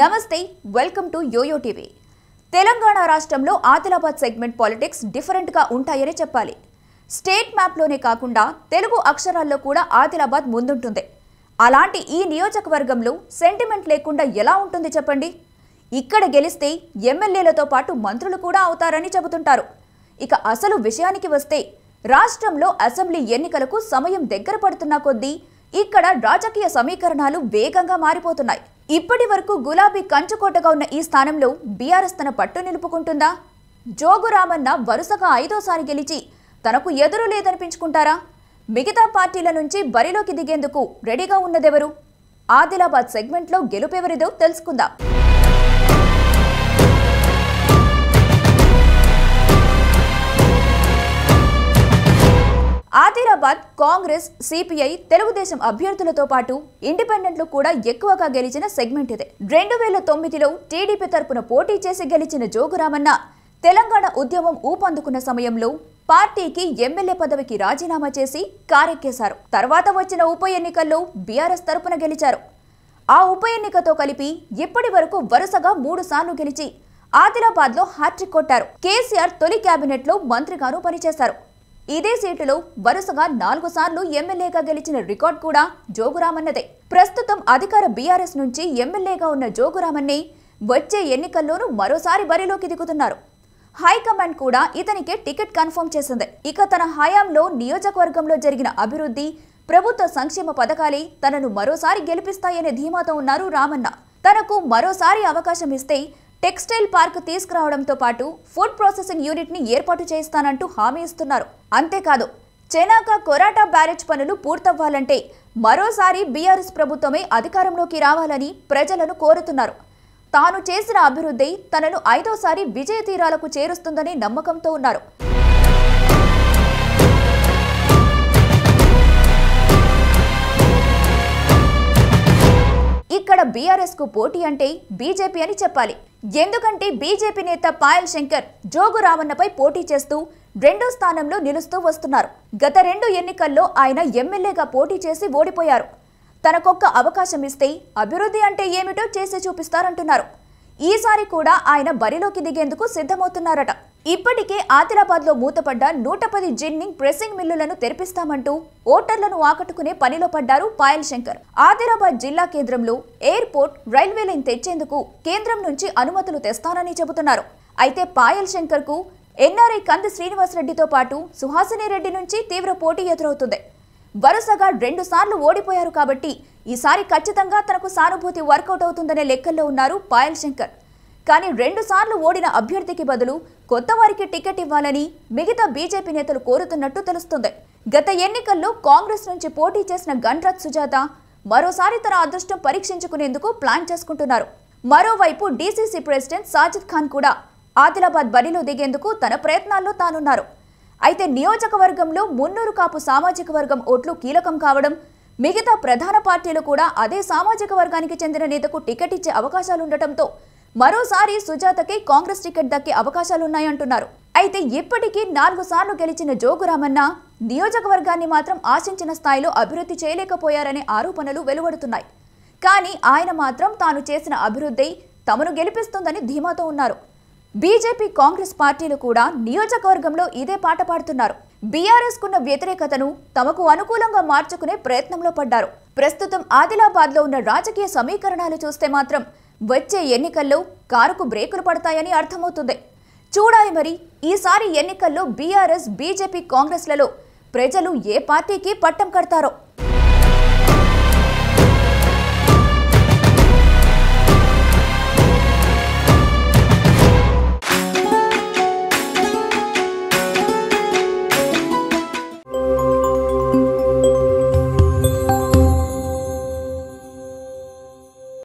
నమస్తే welcome to YOYO TV Telangana రాష్ట్రంలో Adilabad segment politics డిఫరెంట్గా ఉంటాయని చెప్పాలి స్టేట్ మ్యాప్లోనే కాకుండా తెలుగు అక్షరాల్లో కూడా ఆదిలాబాద్ ముందుంటుంది అలాంటి ఈ నియోజకవర్గంలో సెంటిమెంట్ లేకుండా ఎలా ఉంటుంది చెప్పండి ఇక్కడ గెలిస్తే ఎమ్మెల్యేలతో పాటు మంత్రులు కూడా అవుతారని చెబుతుంటారు ఇక అసలు విషయానికి వస్తే రాష్ట్రంలో అసెంబ్లీ ఎన్నికలకు సమయం దగ్గర పడుతున్న కొద్దీ ఇక్కడ రాజకీయ సమీకరణాలు వేగంగా మారిపోతున్నాయి ఇప్పటి వరకు గులాబీ కంచుకోటగా ఉన్న ఈ స్థానంలో బీఆర్ఎస్ తన పట్టు నిలుపుకుంటుందా జోగురామన్న వరుసగా ఐదోసారి గెలిచి తనకు ఎదురు లేదనిపించుకుంటారా మిగతా పార్టీల నుంచి బరిలోకి దిగేందుకు రెడీగా ఉన్నదెవరు ఆదిలాబాద్ సెగ్మెంట్లో గెలుపెవరిదో తెలుసుకుందాం వైఎస్ఆర్ కాంగ్రెస్ సిపిఐ తెలుగుదేశం అభ్యర్థులతో పాటు ఇండిపెండెంట్లు కూడా ఎక్కువగా గెలిచిన సెగ్మెంట్ ఇదే రెండు వేల తొమ్మిదిలో టీడీపీ తరపున పోటీ చేసి గెలిచిన జోగురామన్న తెలంగాణ ఉద్యమం ఊపందుకున్న సమయంలో పార్టీకి ఎమ్మెల్యే పదవికి రాజీనామా చేసి కారెక్కేశారు తర్వాత వచ్చిన ఉప ఎన్నికల్లో బీఆర్ఎస్ తరపున గెలిచారు ఆ ఉప ఎన్నికతో కలిపి ఇప్పటి వరకు వరుసగా మూడు సార్లు గెలిచి ఆదిలాబాద్లో హ్యాట్రిక్ కొట్టారు కేసీఆర్ తొలి లో మంత్రిగాను పనిచేశారు ఇదే సీటులో వరుసగా నాలుగు సార్లు ఎమ్మెల్యేగా గెలిచిన రికార్డ్ కూడా జోగురామన్నదే ప్రస్తుతం అధికార బీఆర్ఎస్ నుంచి ఎమ్మెల్యేగా ఉన్న జోగురామన్ని వచ్చే ఎన్నికల్లోనూ మరోసారి బరిలోకి దిగుతున్నారు హైకమాండ్ కూడా ఇతనికి టికెట్ కన్ఫర్మ్ చేసింది ఇక తన హయాంలో నియోజకవర్గంలో జరిగిన అభివృద్ధి ప్రభుత్వ సంక్షేమ పథకాలే తనను మరోసారి గెలిపిస్తాయనే ధీమాతో ఉన్నారు రామన్న తనకు మరోసారి అవకాశం ఇస్తే టెక్స్టైల్ పార్క్ తీసుకురావడంతో పాటు ఫుడ్ ప్రాసెసింగ్ యూనిట్ని ఏర్పాటు చేస్తానంటూ హామీ ఇస్తున్నారు అంతేకాదు చెనాక కొరాటా బ్యారేజ్ పనులు పూర్తవ్వాలంటే మరోసారి బీఆర్ఎస్ ప్రభుత్వమే అధికారంలోకి రావాలని ప్రజలను కోరుతున్నారు తాను చేసిన అభివృద్ధి తనను ఐదోసారి విజయ తీరాలకు చేరుస్తుందనే నమ్మకంతో ఉన్నారు బీఆర్ఎస్కు పోటీ అంటే బీజేపీ అని చెప్పాలి ఎందుకంటే బీజేపీ నేత పాయల్ శంకర్ జోగు రావన్నపై పోటీ చేస్తూ రెండో స్థానంలో నిలుస్తూ వస్తున్నారు గత రెండు ఎన్నికల్లో ఆయన ఎమ్మెల్యేగా పోటీ చేసి ఓడిపోయారు తనకొక్క అవకాశం ఇస్తే అభివృద్ధి అంటే ఏమిటో చేసి చూపిస్తారంటున్నారు ఈసారి కూడా ఆయన బరిలోకి దిగేందుకు సిద్ధమవుతున్నారట ఇప్పటికే ఆదిలాబాద్లో మూతపడ్డ నూట పది జిన్నింగ్ ప్రెసింగ్ మిల్లులను తెరిపిస్తామంటూ ఓటర్లను ఆకట్టుకునే పనిలో పడ్డారు పాయల్ శంకర్ ఆదిలాబాద్ జిల్లా కేంద్రంలో ఎయిర్పోర్ట్ రైల్వే లైన్ తెచ్చేందుకు కేంద్రం నుంచి అనుమతులు తెస్తానని చెబుతున్నారు అయితే పాయల్ శంకర్కు ఎన్ఆర్ఐ కంది శ్రీనివాసరెడ్డితో పాటు సుహాసిని రెడ్డి నుంచి తీవ్ర పోటీ ఎదురవుతుంది వరుసగా రెండుసార్లు ఓడిపోయారు కాబట్టి ఈసారి ఖచ్చితంగా తనకు సానుభూతి వర్కౌట్ అవుతుందనే లెక్కల్లో ఉన్నారు పాయల్ శంకర్ కానీ రెండుసార్లు ఓడిన అభ్యర్థికి బదులు కొత్త వారికి టికెట్ ఇవ్వాలని మిగతా బీజేపీ నేతలు కోరుతున్నట్టు తెలుస్తుంది గత ఎన్నికల్లో కాంగ్రెస్ నుంచి పోటీ చేసిన గండ్రత్ సుజాత మరోసారి తన అదృష్టం పరీక్షించుకునేందుకు ప్లాన్ చేసుకుంటున్నారు మరోవైపు డీసీసీ ప్రెసిడెంట్ సాజిద్ ఖాన్ కూడా ఆదిలాబాద్ బరిలో దిగేందుకు తన ప్రయత్నాల్లో తానున్నారు అయితే నియోజకవర్గంలో మున్నూరు కాపు సామాజిక వర్గం ఓట్లు కీలకం కావడం మిగతా ప్రధాన పార్టీలు కూడా అదే సామాజిక వర్గానికి చెందిన నేతకు టికెట్ ఇచ్చే అవకాశాలుండటంతో మరోసారి సుజాతకి కాంగ్రెస్ టికెట్ దక్కే అవకాశాలున్నాయంటున్నారు అయితే ఇప్పటికీ నాలుగు సార్లు గెలిచిన జోగురామన్న నియోజకవర్గాన్ని మాత్రం ఆశించిన స్థాయిలో అభివృద్ధి చేయలేకపోయారనే ఆరోపణలు వెలువడుతున్నాయి కానీ ఆయన మాత్రం తాను చేసిన అభివృద్ధి తమను గెలిపిస్తుందని ధీమాతో ఉన్నారు బీజేపీ కాంగ్రెస్ పార్టీలు కూడా నియోజకవర్గంలో ఇదే పాట పాడుతున్నారు బీఆర్ఎస్ కున్న వ్యతిరేకతను తమకు అనుకూలంగా మార్చుకునే ప్రయత్నంలో పడ్డారు ప్రస్తుతం ఆదిలాబాద్లో ఉన్న రాజకీయ సమీకరణాలు చూస్తే మాత్రం వచ్చే ఎన్నికల్లో కారుకు బ్రేకులు పడతాయని అర్థమవుతుంది చూడాలి మరి ఈసారి ఎన్నికల్లో బీఆర్ఎస్ బీజేపీ కాంగ్రెస్లలో ప్రజలు ఏ పార్టీకి పట్టం కడతారో